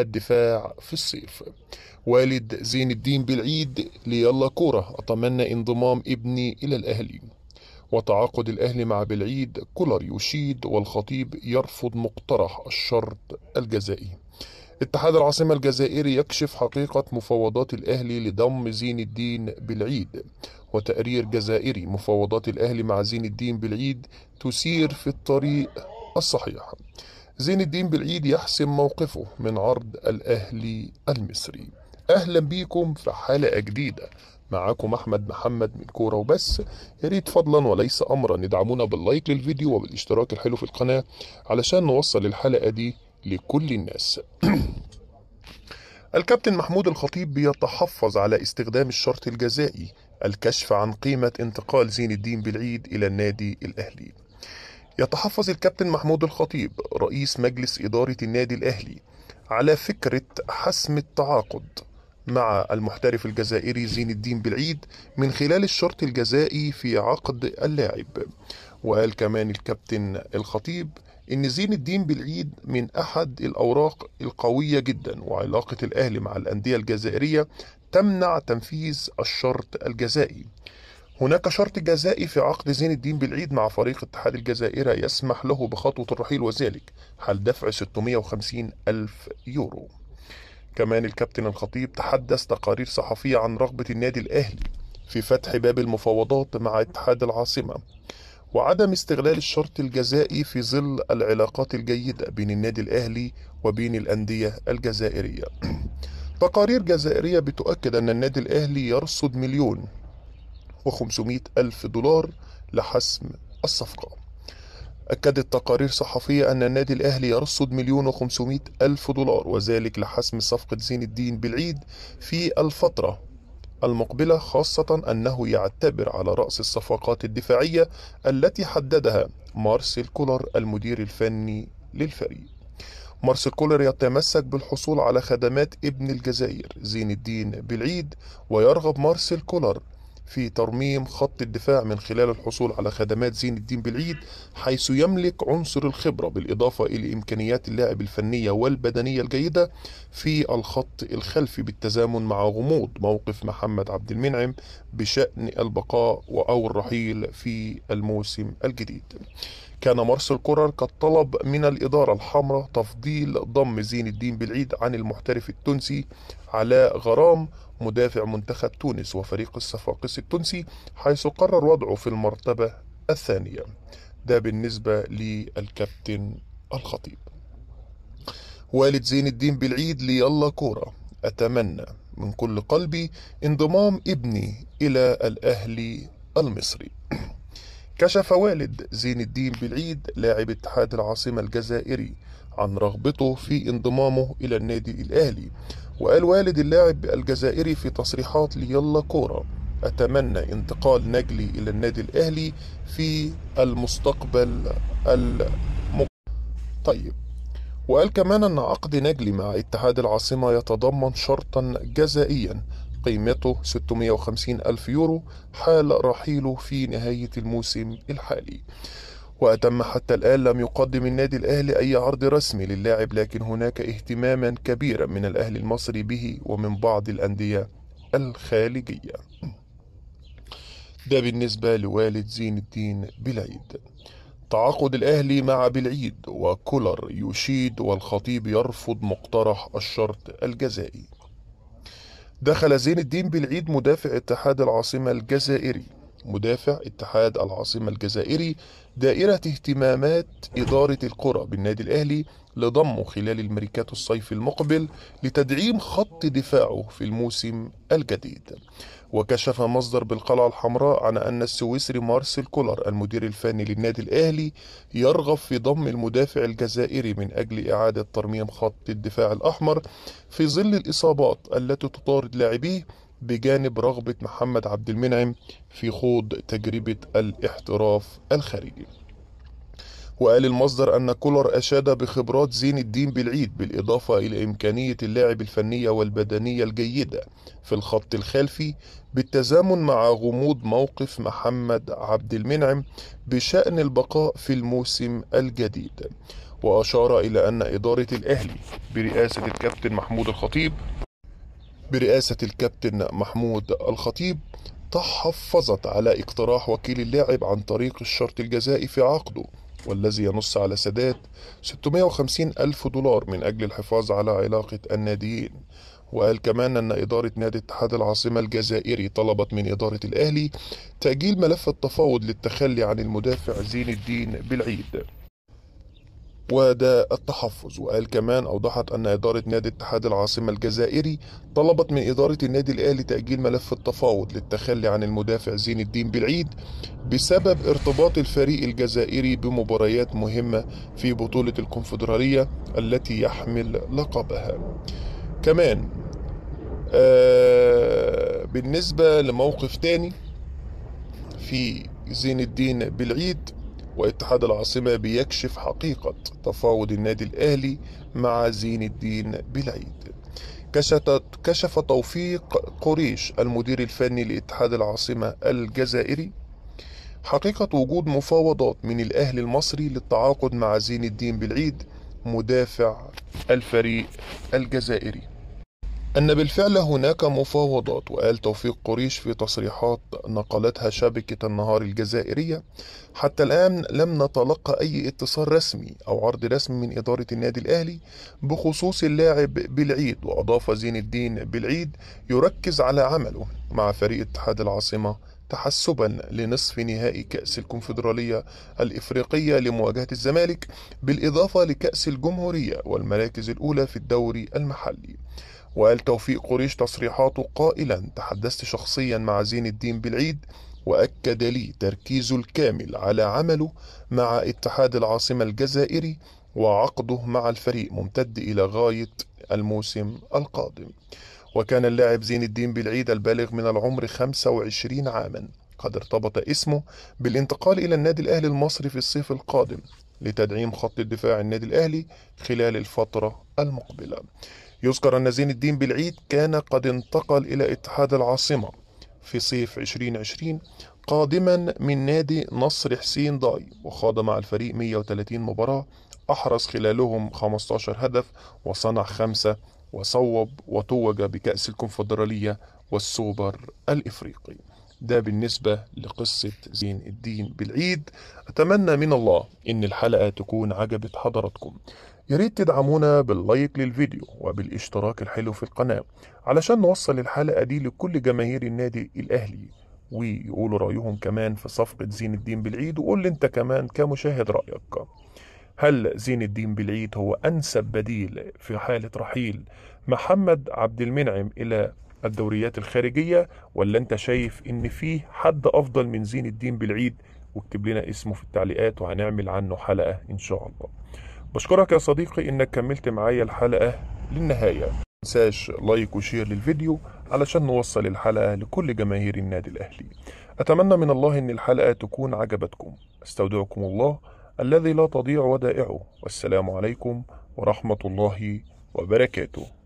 الدفاع في الصيف والد زين الدين بالعيد ليلا كورة أتمنى انضمام ابني إلى الأهلي وتعاقد الأهلي مع بالعيد كولر يشيد والخطيب يرفض مقترح الشرط الجزائي اتحاد العاصمة الجزائري يكشف حقيقة مفاوضات الأهلي لضم زين الدين بالعيد وتقرير جزائري مفاوضات الأهلي مع زين الدين بالعيد تسير في الطريق الصحيح زين الدين بالعيد يحسم موقفه من عرض الأهلي المصري أهلا بيكم في حلقة جديدة معاكم أحمد محمد من كورة وبس يا ريت فضلا وليس أمرا ادعمونا باللايك للفيديو وبالاشتراك الحلو في القناة علشان نوصل الحلقة دي لكل الناس الكابتن محمود الخطيب بيتحفظ على استخدام الشرط الجزائي الكشف عن قيمة انتقال زين الدين بالعيد إلى النادي الأهلي يتحفظ الكابتن محمود الخطيب رئيس مجلس إدارة النادي الأهلي على فكرة حسم التعاقد مع المحترف الجزائري زين الدين بالعيد من خلال الشرط الجزائي في عقد اللاعب وقال كمان الكابتن الخطيب إن زين الدين بالعيد من أحد الأوراق القوية جدا وعلاقة الأهلي مع الأندية الجزائرية تمنع تنفيذ الشرط الجزائي هناك شرط جزائي في عقد زين الدين بالعيد مع فريق اتحاد الجزائرة يسمح له بخطوة الرحيل وذلك حال دفع 650 ألف يورو كمان الكابتن الخطيب تحدث تقارير صحفية عن رغبة النادي الأهلي في فتح باب المفاوضات مع اتحاد العاصمة وعدم استغلال الشرط الجزائي في ظل العلاقات الجيدة بين النادي الأهلي وبين الأندية الجزائرية تقارير جزائرية بتؤكد أن النادي الأهلي يرصد مليون و500 ألف دولار لحسم الصفقة أكدت تقارير صحفية أن النادي الأهلي يرصد مليون و500 ألف دولار وذلك لحسم صفقة زين الدين بالعيد في الفترة المقبلة خاصة أنه يعتبر على رأس الصفقات الدفاعية التي حددها مارسيل كولر المدير الفني للفريق مارسيل كولر يتمسك بالحصول على خدمات ابن الجزائر زين الدين بالعيد ويرغب مارسيل كولر في ترميم خط الدفاع من خلال الحصول على خدمات زين الدين بالعيد حيث يملك عنصر الخبرة بالإضافة إلى إمكانيات اللاعب الفنية والبدنية الجيدة في الخط الخلفي بالتزامن مع غموض موقف محمد عبد المنعم بشأن البقاء أو الرحيل في الموسم الجديد كان مرسل الكرر قد طلب من الإدارة الحمراء تفضيل ضم زين الدين بالعيد عن المحترف التونسي علاء غرام مدافع منتخب تونس وفريق الصفاقسي التونسي حيث قرر وضعه في المرتبة الثانية ده بالنسبة للكابتن الخطيب والد زين الدين بالعيد ليلا كورة أتمنى من كل قلبي انضمام ابني إلى الأهلي المصري كشف والد زين الدين بالعيد لاعب اتحاد العاصمة الجزائري عن رغبته في انضمامه إلى النادي الأهلي وقال والد اللاعب الجزائري في تصريحات ليلا كورة أتمنى انتقال نجلي إلى النادي الأهلي في المستقبل المقبل طيب وقال كمان أن عقد نجلي مع اتحاد العاصمة يتضمن شرطا جزائيا قيمته 650 ألف يورو حال رحيله في نهاية الموسم الحالي وأتم حتى الآن لم يقدم النادي الأهلي أي عرض رسمي للاعب لكن هناك اهتماما كبيرا من الأهلي المصري به ومن بعض الأندية الخارجية ده بالنسبة لوالد زين الدين بلعيد تعاقد الأهلي مع بلعيد وكولر يشيد والخطيب يرفض مقترح الشرط الجزائي دخل زين الدين بالعيد مدافع اتحاد العاصمة الجزائري مدافع اتحاد العاصمة الجزائري دائرة اهتمامات إدارة القرى بالنادي الأهلي لضمه خلال المريكات الصيف المقبل لتدعيم خط دفاعه في الموسم الجديد وكشف مصدر بالقلعة الحمراء عن أن السويسري مارسيل كولر المدير الفني للنادي الأهلي يرغب في ضم المدافع الجزائري من أجل إعادة ترميم خط الدفاع الأحمر في ظل الإصابات التي تطارد لاعبيه بجانب رغبة محمد عبد المنعم في خوض تجربة الاحتراف الخارجي وقال المصدر أن كولر أشاد بخبرات زين الدين بالعيد بالإضافة إلى إمكانية اللاعب الفنية والبدنية الجيدة في الخط الخلفي بالتزامن مع غموض موقف محمد عبد المنعم بشأن البقاء في الموسم الجديد وأشار إلى أن إدارة الأهلي برئاسة الكابتن محمود الخطيب برئاسة الكابتن محمود الخطيب تحفظت على اقتراح وكيل اللاعب عن طريق الشرط الجزائي في عقده والذي ينص على سداد 650 ألف دولار من أجل الحفاظ على علاقة الناديين وقال كمان أن إدارة نادي اتحاد العاصمة الجزائري طلبت من إدارة الأهلي تأجيل ملف التفاوض للتخلي عن المدافع زين الدين بالعيد وده التحفظ وقال كمان أوضحت أن إدارة نادي اتحاد العاصمة الجزائري طلبت من إدارة النادي الأهلي تأجيل ملف التفاوض للتخلي عن المدافع زين الدين بالعيد بسبب ارتباط الفريق الجزائري بمباريات مهمة في بطولة الكونفدرالية التي يحمل لقبها كمان آه بالنسبة لموقف تاني في زين الدين بالعيد واتحاد العاصمة بيكشف حقيقة تفاوض النادي الأهلي مع زين الدين بالعيد كشف توفيق قريش المدير الفني لاتحاد العاصمة الجزائري حقيقة وجود مفاوضات من الأهلي المصري للتعاقد مع زين الدين بالعيد مدافع الفريق الجزائري أن بالفعل هناك مفاوضات وقال توفيق قريش في تصريحات نقلتها شبكة النهار الجزائرية حتى الآن لم نتلقى أي اتصال رسمي أو عرض رسمي من إدارة النادي الأهلي بخصوص اللاعب بالعيد وأضاف زين الدين بالعيد يركز على عمله مع فريق اتحاد العاصمة تحسبا لنصف نهائي كأس الكونفدرالية الإفريقية لمواجهة الزمالك بالإضافة لكأس الجمهورية والمراكز الأولى في الدوري المحلي وقال توفيق قريش تصريحاته قائلا تحدثت شخصيا مع زين الدين بالعيد وأكد لي تركيزه الكامل على عمله مع اتحاد العاصمة الجزائري وعقده مع الفريق ممتد إلى غاية الموسم القادم وكان اللاعب زين الدين بالعيد البالغ من العمر 25 عاما قد ارتبط اسمه بالانتقال إلى النادي الأهلي المصري في الصيف القادم لتدعيم خط الدفاع النادي الأهلي خلال الفترة المقبلة يذكر أن زين الدين بالعيد كان قد انتقل إلى اتحاد العاصمة في صيف 2020 قادما من نادي نصر حسين ضاي وخاض مع الفريق 130 مباراة أحرز خلالهم 15 هدف وصنع خمسة وصوب وتوج بكأس الكونفدرالية والسوبر الإفريقي ده بالنسبة لقصة زين الدين بالعيد أتمنى من الله إن الحلقة تكون عجبت حضراتكم ياريت تدعمونا باللايك للفيديو وبالاشتراك الحلو في القناة علشان نوصل الحلقة دي لكل جماهير النادي الأهلي ويقولوا رأيهم كمان في صفقة زين الدين بالعيد وقول لي انت كمان كمشاهد رأيك هل زين الدين بالعيد هو أنسب بديل في حالة رحيل محمد عبد المنعم إلى الدوريات الخارجية ولا أنت شايف إن فيه حد أفضل من زين الدين بالعيد واكتب لنا اسمه في التعليقات وهنعمل عنه حلقة إن شاء الله بشكرك يا صديقي إنك كملت معايا الحلقة للنهاية تنساش لايك وشير للفيديو علشان نوصل الحلقة لكل جماهير النادي الأهلي أتمنى من الله إن الحلقة تكون عجبتكم استودعكم الله الذي لا تضيع ودائعه والسلام عليكم ورحمة الله وبركاته